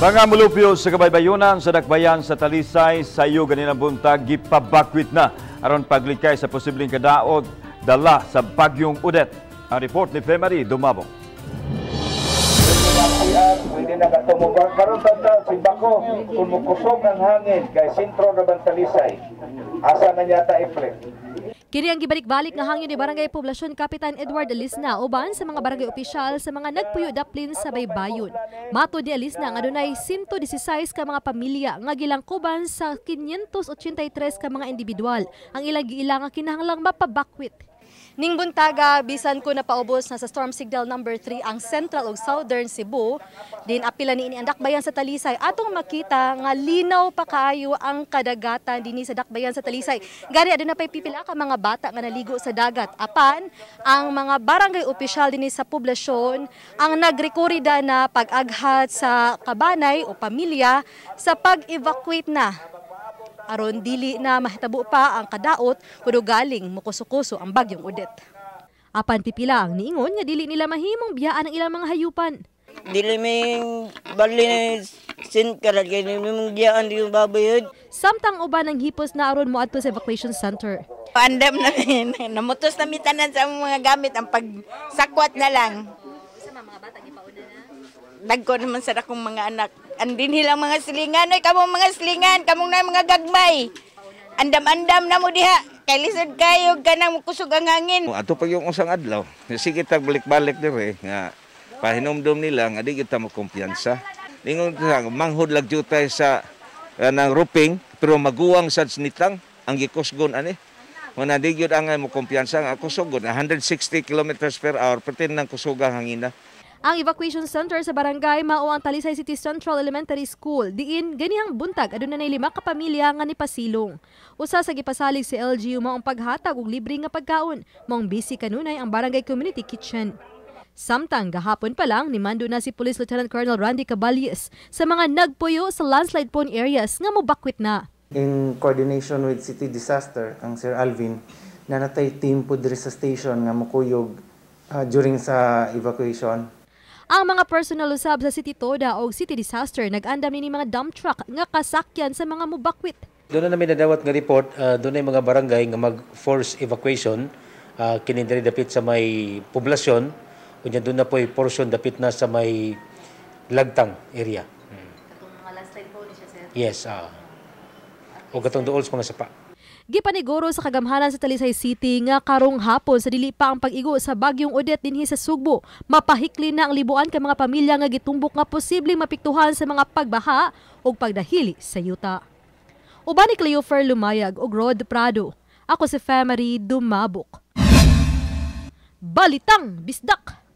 Mga mulupyo sa kabaybayonan sa Dakbayan sa Talisay, sayo ganina buntag gipabakwit na aron paglikay sa posibleng kadaot dala sa bagyong Udet. Ang report ni Femari Dumabo. Pwede na katumubang karon tanda si Bako kung mukusog ang hangin kay sentro na Bantalisay. Asa na yata Efren? Kini ang gibalik-balik nga hangyo ni Barangay Poblasyon Kapitan Edward Alisna uban sa mga barangay opisyal sa mga nagpuyo daplin sa baybayon. Matod ni Alisna nga dunay 116 ka mga pamilya nga gilangkuban sa 583 ka mga individual ang ilang giila nga kinahanglang mapabakwit Ning buntaga bisan ko napaubos na sa storm signal number 3 ang central ug southern Cebu, din apila ni dakbayan sa Talisay atong makita nga linaw pa kayo ang kadagatan din sa dakbayan sa Talisay. Gani aduna pay pipila ka mga bata nga naligo sa dagat. Apan ang mga barangay opisyal din sa poblasyon ang nagrekorida na pag-aghat sa kabanay o pamilya sa pag-evacuate na aron dili na mahitabo pa ang kadaot kuno galing mukusukuso ang bagyong Odette. Apan pipila ang niingon nga dili nila mahimong biyaan ang ilang mga hayupan. Dili may bali sin karat kay nimong biyaan di babayod. Samtang uban ang hipos na aron moadto sa evacuation center. Andam na namutos na mitanan sa mga gamit ang pagsakwat na lang dagko naman sa akong mga anak. Andin hilang mga silingan, ay kamong mga silingan, kamong na mga gagmay. Andam-andam na mo diha. Kay lisod kayo, ganang kusog ang hangin. Ato pag yung usang adlaw, sige tag balik-balik dire eh. nga pahinomdom nila nga di kita mo kumpiyansa. Ningong sang manghod lag jutay sa uh, ng roofing pero maguwang sa nitang ang gikusgon ani. Muna di gyud ang mo kumpiyansa nga kusog ah, 160 kilometers per hour pertin ng hangin hangina ang evacuation center sa barangay mao ang Talisay City Central Elementary School. Diin ganihang buntag aduna nay lima ka pamilya nga nipasilong. Usa sa gipasalig si LGU mao ang paghatag og libre nga pagkaon, mao ang busy kanunay ang barangay community kitchen. Samtang gahapon pa lang, nimando na si Police Lieutenant Colonel Randy Caballes sa mga nagpuyo sa landslide prone areas nga mubakwit na. In coordination with City Disaster, ang Sir Alvin, nanatay team po sa station nga mukuyog uh, during sa evacuation ang mga personal usab sa City Toda o City Disaster nag-andam ni mga dump truck nga kasakyan sa mga mubakwit. Doon na namin nadawat nga report, uh, doon na mga barangay nga mag-force evacuation uh, ah, kinindari dapit sa may poblasyon, kunya doon na po yung portion dapit na sa may lagtang area. Katong mga last time po niya, sir? Yes. Uh, o katong dool sa mga sapa. Gipaniguro sa kagamhanan sa Talisay City nga karong hapon sa dili pa ang pag-igo sa bagyong Odette dinhi sa Sugbo. Mapahikli na ang libuan ka mga pamilya nga gitumbok nga posibleng mapiktuhan sa mga pagbaha o pagdahili sa yuta. Uban ni Cleofer Lumayag ug Rod Prado. Ako si Femery Dumabok. Balitang Bisdak!